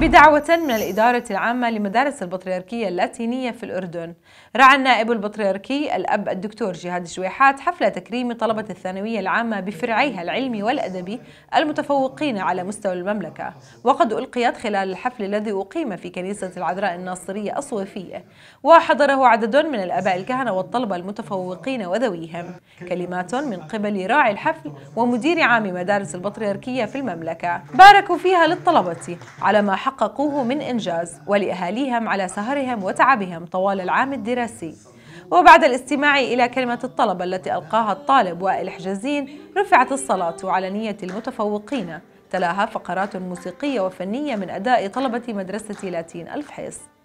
بدعوة من الإدارة العامة لمدارس البطريركية اللاتينية في الأردن رعى النائب البطريركي الأب الدكتور جهاد شويحات حفل تكريم طلبة الثانوية العامة بفرعيها العلمي والأدبي المتفوقين على مستوى المملكة وقد ألقيت خلال الحفل الذي أقيم في كنيسة العذراء الناصرية الصوفية وحضره عدد من الأباء الكهنة والطلبة المتفوقين وذويهم كلمات من قبل راعي الحفل ومدير عام مدارس البطريركية في المملكة باركوا فيها للطلبة على ما حققوه من إنجاز ولأهاليهم على سهرهم وتعبهم طوال العام الدراسي وبعد الاستماع إلى كلمة الطلبة التي ألقاها الطالب وائل حجازين رفعت الصلاة على نية المتفوقين تلاها فقرات موسيقية وفنية من أداء طلبة مدرسة لاتين الفحيص